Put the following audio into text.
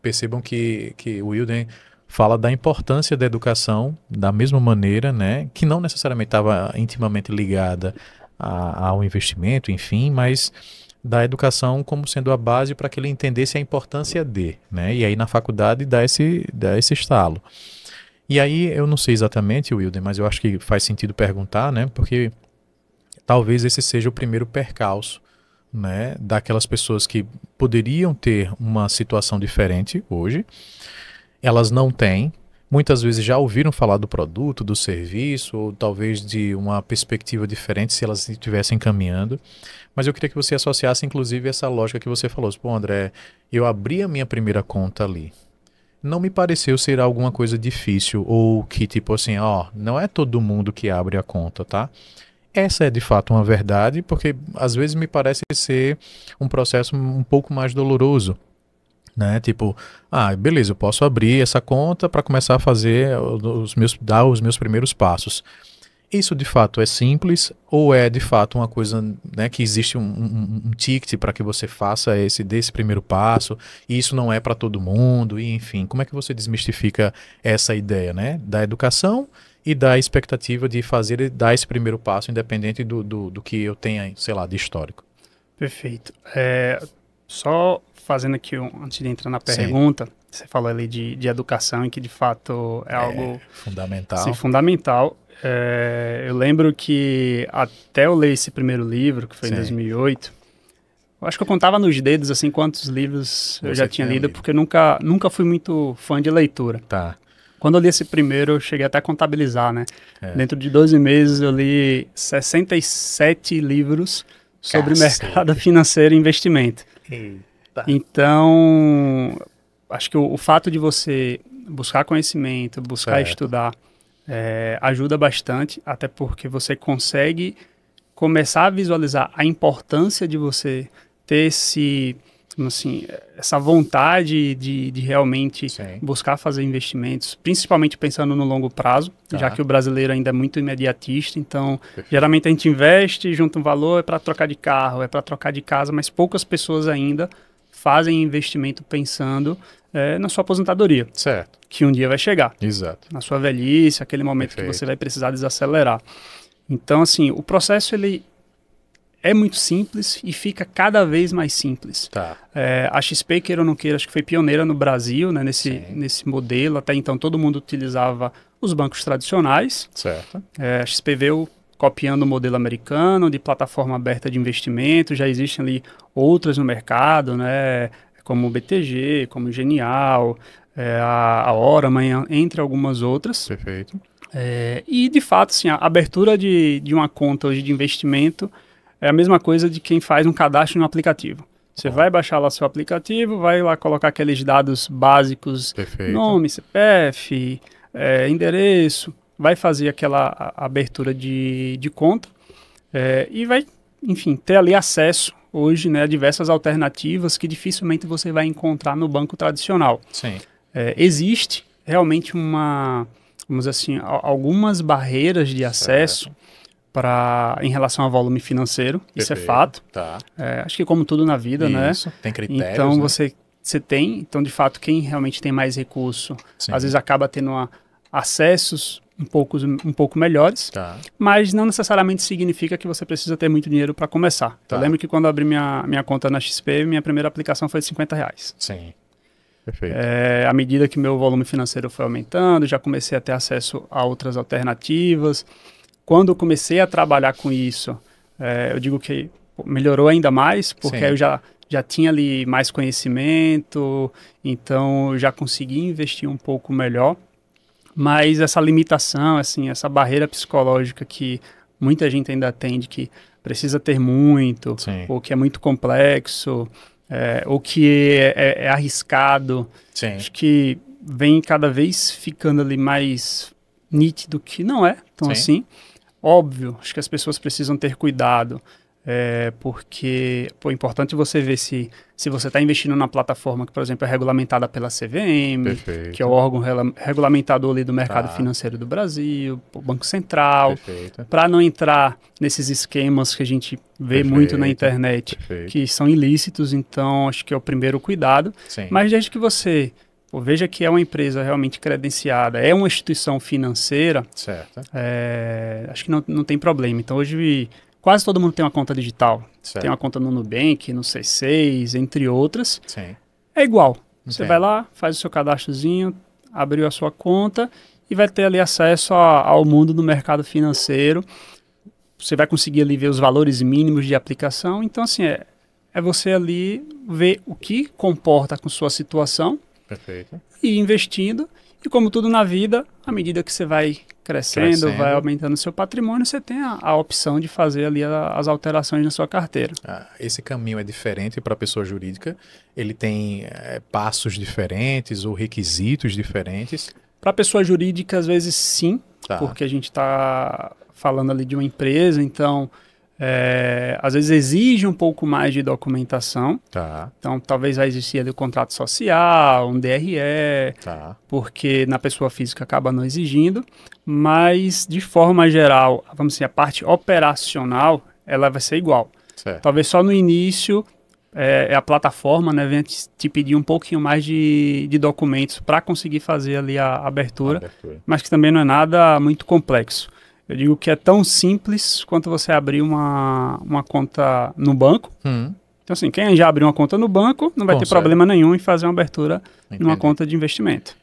Percebam que, que o Wilden fala da importância da educação da mesma maneira, né, que não necessariamente estava intimamente ligada a, ao investimento, enfim, mas da educação como sendo a base para que ele entendesse a importância de, né, e aí na faculdade dá esse, dá esse estalo. E aí eu não sei exatamente, Wilden, mas eu acho que faz sentido perguntar, né, porque talvez esse seja o primeiro percalço né, daquelas pessoas que poderiam ter uma situação diferente hoje, elas não têm. Muitas vezes já ouviram falar do produto, do serviço, ou talvez de uma perspectiva diferente se elas estivessem caminhando. Mas eu queria que você associasse, inclusive, essa lógica que você falou. Pô, André, eu abri a minha primeira conta ali. Não me pareceu ser alguma coisa difícil, ou que, tipo assim, ó, não é todo mundo que abre a conta, tá? Essa é de fato uma verdade, porque às vezes me parece ser um processo um pouco mais doloroso. Né? Tipo, ah, beleza, eu posso abrir essa conta para começar a fazer os meus dar os meus primeiros passos. Isso de fato é simples ou é de fato uma coisa né, que existe um, um, um ticket para que você faça esse desse primeiro passo e isso não é para todo mundo e enfim como é que você desmistifica essa ideia né da educação e da expectativa de fazer e dar esse primeiro passo, independente do, do, do, que eu tenha, sei lá, de histórico. Perfeito. É, só fazendo aqui, um, antes de entrar na pergunta, Sim. você falou ali de, de educação, e que de fato é, é algo... Fundamental. Sim, fundamental. É, eu lembro que até eu ler esse primeiro livro, que foi Sim. em 2008, eu acho que eu contava nos dedos, assim, quantos livros Você eu já tinha lido, lido, porque eu nunca, nunca fui muito fã de leitura. Tá. Quando eu li esse primeiro, eu cheguei até a contabilizar, né? É. Dentro de 12 meses, eu li 67 livros sobre Cacete. mercado financeiro e investimento. Eita. Então, acho que o, o, fato de você buscar conhecimento, buscar certo. estudar, é, ajuda bastante, até porque você consegue começar a visualizar a importância de você ter esse assim, essa vontade de, de realmente Sim. buscar fazer investimentos, principalmente pensando no longo prazo, tá. já que o brasileiro ainda é muito imediatista, então Perfeito. geralmente a gente investe, junta um valor, é para trocar de carro, é para trocar de casa, mas poucas pessoas ainda fazem investimento pensando é, na sua aposentadoria. Certo. Que um dia vai chegar. Exato. Na sua velhice, aquele momento Perfeito. que você vai precisar desacelerar. Então, assim, o processo ele é muito simples e fica cada vez mais simples. Tá. É, a XP, queira ou não queira, acho que foi pioneira no Brasil né, nesse, nesse modelo. Até então todo mundo utilizava os bancos tradicionais. Certo. É, a XP veio copiando o modelo americano de plataforma aberta de investimento. Já existem ali outras no mercado, né, como o BTG, como o Genial, é, a, a Hora, amanhã, entre algumas outras. Perfeito. É, e, de fato, assim, a abertura de, de uma conta hoje de investimento é a mesma coisa de quem faz um cadastro no aplicativo. Você ah. vai baixar lá seu aplicativo, vai lá colocar aqueles dados básicos, Perfeito. nome, CPF, é, endereço, vai fazer aquela abertura de, de conta é, e vai, enfim, ter ali acesso hoje né, a diversas alternativas que dificilmente você vai encontrar no banco tradicional. Sim. É, existe realmente uma, vamos assim, algumas barreiras de acesso para em relação a volume financeiro, Perfeito. isso é fato. Tá. É, acho que como tudo na vida, né? isso. né? Tem critérios. Então né? você você tem, então de fato quem realmente tem mais recurso, Sim. às vezes acaba tendo uma, ah, acessos um pouco, um pouco melhores, tá. mas não necessariamente significa que você precisa ter muito dinheiro para começar. Tá. Eu lembro que quando abri minha, minha conta na XP, minha primeira aplicação foi de 50 reais. Sim. Perfeito. É, à medida que meu volume financeiro foi aumentando, já comecei a ter acesso a outras alternativas quando eu comecei a trabalhar com isso, é, eu digo que melhorou ainda mais, porque Sim. eu já, já tinha ali mais conhecimento, então já consegui investir um pouco melhor. Mas essa limitação, assim, essa barreira psicológica que muita gente ainda tem de que precisa ter muito, Sim. ou que é muito complexo, é, ou que é, é, é arriscado. Sim. Acho que vem cada vez ficando ali mais nítido que não é tão Sim. assim. Óbvio, acho que as pessoas precisam ter cuidado, é, porque pô, é importante você ver se, se você está investindo na plataforma que, por exemplo, é regulamentada pela CVM, Perfeito. que é o órgão regulamentador ali do mercado tá. financeiro do Brasil, o Banco Central, para não entrar nesses esquemas que a gente vê Perfeito. muito na internet, Perfeito. que são ilícitos, então acho que é o primeiro cuidado. Sim. Mas desde que você veja que é uma empresa realmente credenciada, é uma instituição financeira. Certo. É, acho que não, não tem problema. Então, hoje, quase todo mundo tem uma conta digital. Certo. Tem uma conta no Nubank, no C6, entre outras. Sim. É igual. Você vai lá, faz o seu cadastrozinho, abriu a sua conta e vai ter ali acesso a, ao mundo do mercado financeiro. Você vai conseguir ali ver os valores mínimos de aplicação. Então, assim, é, é você ali ver o que comporta com sua situação Perfeito. E investindo. E como tudo na vida, à medida que você vai crescendo, crescendo. vai aumentando seu patrimônio, você tem a, a opção de fazer ali a, as alterações na sua carteira. Ah, esse caminho é diferente para a pessoa jurídica? Ele tem é, passos diferentes ou requisitos diferentes? Para a pessoa jurídica, às vezes sim, tá. porque a gente está falando ali de uma empresa, então é, às vezes exige um pouco mais de documentação. Tá. Então, talvez vai existir ali o um contrato social, um DRE, tá. porque na pessoa física acaba não exigindo. Mas, de forma geral, vamos dizer, a parte operacional, ela vai ser igual. Certo. Talvez só no início é, é a plataforma né, vem te pedir um pouquinho mais de, de documentos para conseguir fazer ali a abertura, a abertura, mas que também não é nada muito complexo. Eu digo que é tão simples quanto você abrir uma, uma conta no banco. Hum. Então, assim, quem já abriu uma conta no banco não vai Bom, ter problema nenhum em fazer uma abertura Entendi. numa conta de investimento.